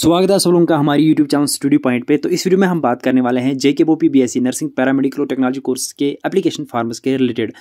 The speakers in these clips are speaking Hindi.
स्वागत है सब लोगों का हमारी YouTube चैनल स्टूडियो पॉइंट पे तो इस वीडियो में हम बात करने वाले हैं जेके बोपी B S C nursing paramedical और टेक्नोलॉजी कोर्स के एप्लीकेशन फार्मस के रिलेटेड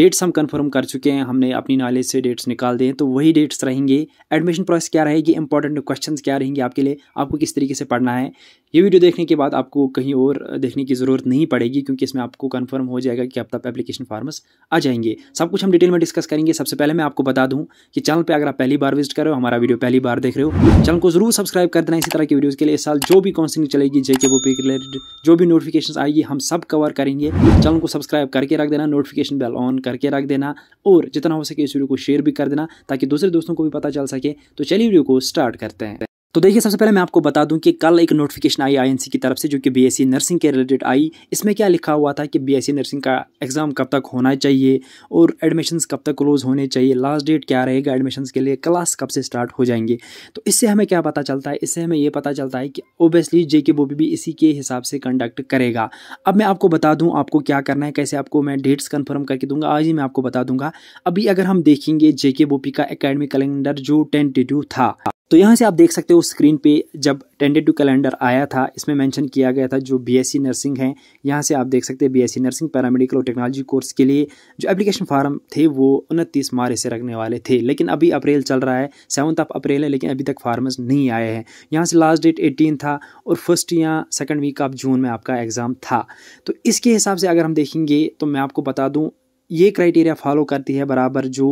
डेट्स हम कंफर्म कर चुके हैं हमने अपनी नॉलेज से डेट्स निकाल दिए तो वही डेट्स रहेंगे एडमिशन प्रोसेस क्या रहेगी इंपॉर्टेंट क्वेश्चन क्या रहेंगे आपके लिए आपको किस तरीके से पढ़ना है ये वीडियो देखने के बाद आपको कहीं और देखने की ज़रूरत नहीं पड़ेगी क्योंकि इसमें आपको कन्फर्म हो जाएगा कि अब तक एप्लीकेशन फार्मस आ जाएंगे सब कुछ हम डिटेल में डिस्कस करेंगे सबसे पहले मैं आपको बता दूँ कि चैनल पर अगर आप पहली बार विजिट कर रहे हो हमारा वीडियो पहली बार देख रहे हो चैनल को ज़रूर सब्सक्राइब कर देना इसी तरह की वीडियोज़ के लिए इस साल जो भी काउंसिलिंग चलेगी जेके वो पी रिलेटेड जो भी नोटिफिकेशन आएगी हम सब कवर करेंगे चैनल को सब्सक्राइब करके रख देना नोटिफिकेशन बेल ऑन करके रख देना और जितना हो सके इस वीडियो को शेयर भी कर देना ताकि दूसरे दोस्तों को भी पता चल सके तो चलिए वीडियो को स्टार्ट करते हैं तो देखिए सबसे पहले मैं आपको बता दूं कि कल एक नोटिफिकेशन आई आईएनसी की तरफ से जो कि बीएससी नर्सिंग e के रिलेटेड आई इसमें क्या लिखा हुआ था कि बीएससी नर्सिंग e का एग्ज़ाम कब तक होना चाहिए और एडमिशन्स कब तक क्लोज होने चाहिए लास्ट डेट क्या रहेगा एडमिशन्स के लिए क्लास कब से स्टार्ट हो जाएंगे तो इससे हमें क्या पता चलता है इससे हमें ये पता चलता है कि ओबियसली जे के बोबी भी इसी के हिसाब से कंडक्ट करेगा अब मैं आपको बता दूँ आपको क्या करना है कैसे आपको मैं डेट्स कन्फर्म करके दूँगा आज ही मैं आपको बता दूँगा अभी अगर हम देखेंगे जे के का अकेडमिक कैलेंडर जो टेंटेटिव था तो यहाँ से आप देख सकते हो स्क्रीन पे जब टेंडेड टू कैलेंडर आया था इसमें मेंशन किया गया था जो बीएससी नर्सिंग है यहाँ से आप देख सकते हैं बीएससी नर्सिंग पैरामेडिकल और टेक्नोलॉजी कोर्स के लिए जो एप्लीकेशन फार्म थे वो उनतीस मार्च से रखने वाले थे लेकिन अभी अप्रैल चल रहा है सेवन्थ ऑफ अप्रैल है लेकिन अभी तक फार्मर्स नहीं आए हैं यहाँ से लास्ट डेट एटीन था और फर्स्ट या सेकेंड वीक ऑफ जून में आपका एग्ज़ाम था तो इसके हिसाब से अगर हम देखेंगे तो मैं आपको बता दूँ ये क्राइटेरिया फॉलो करती है बराबर जो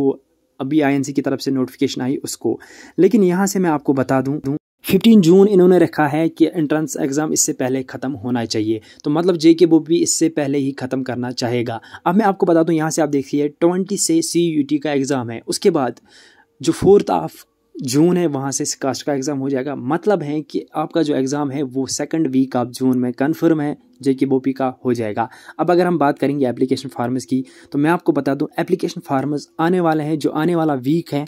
अभी आईएनसी की तरफ से नोटिफिकेशन आई उसको लेकिन यहाँ से मैं आपको बता दूँ 15 जून इन्होंने रखा है कि एंट्रेंस एग्ज़ाम इससे पहले ख़त्म होना चाहिए तो मतलब जे के वो भी इससे पहले ही ख़त्म करना चाहेगा अब मैं आपको बता दूँ यहाँ से आप देखिए ट्वेंटी से सी का एग्ज़ाम है उसके बाद जो फोर्थ ऑफ जून है वहाँ से कास्ट का एग्ज़ाम हो जाएगा मतलब है कि आपका जो एग्ज़ाम है वो सेकंड वीक आप जून में कन्फर्म है जे के बोपी का हो जाएगा अब अगर हम बात करेंगे एप्लीकेशन फार्मर्स की तो मैं आपको बता दूँ एप्लीकेशन फार्मर्स आने वाले हैं जो आने वाला वीक है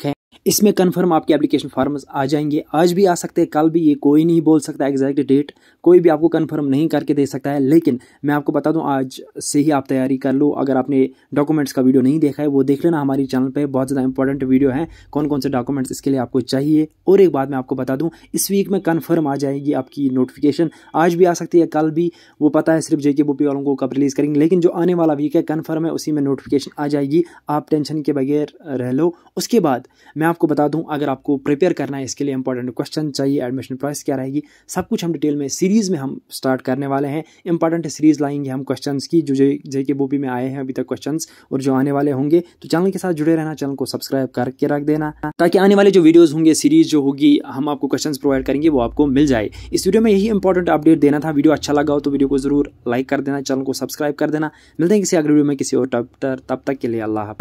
इसमें कन्फर्म आपके एप्लीकेशन फॉर्म्स आ जाएंगे आज भी आ सकते हैं कल भी ये कोई नहीं बोल सकता एग्जैक्ट डेट कोई भी आपको कन्फर्म नहीं करके दे सकता है लेकिन मैं आपको बता दूं आज से ही आप तैयारी कर लो अगर आपने डॉक्यूमेंट्स का वीडियो नहीं देखा है वो देख लेना हमारे चैनल पर बहुत ज़्यादा इंपॉर्टेंट वीडियो है कौन कौन से डॉक्यूमेंट्स इसके लिए आपको चाहिए और एक बात मैं आपको बता दूँ इस वीक में कन्फर्म आ जाएगी आपकी नोटिफिकेशन आज भी आ सकती है कल भी वो पता है सिर्फ जेके बुपी वालों को कब रिलीज़ करेंगे लेकिन जो आने वाला वीक है कन्फर्म है उसी में नोटिफिकेशन आ जाएगी आप टेंशन के बगैर रह लो उसके बाद मैं आपको बता दूं अगर आपको प्रिपेयर करना है इसके लिए इंपॉर्टेंट क्वेश्चन चाहिए एडमिशन प्राइस क्या रहेगी सब कुछ हम डिटेल में सीरीज़ में हम स्टार्ट करने वाले हैं इंपॉर्टेंट सीरीज़ लाएंगे हम क्वेश्चन की जो जे के बोपी में आए हैं अभी तक क्वेश्चन और जो आने वाले होंगे तो चैनल के साथ जुड़े रहना चैनल को सब्सक्राइब करके रख देना ताकि आने वाले जो वीडियोज़ होंगे सीरीज़ जो होगी हम आपको क्वेश्चन प्रोवाइड करेंगे वो आपको मिल जाए इस वीडियो में यही इंपॉर्टेंट अपडेट देना था वीडियो अच्छा लगा हो तो वीडियो को ज़रूर लाइक कर देना चैनल को सब्सक्राइब कर देना मिलते हैं किसी अगले वीडियो में किसी और टॉप तब तक के लिए अल्लाह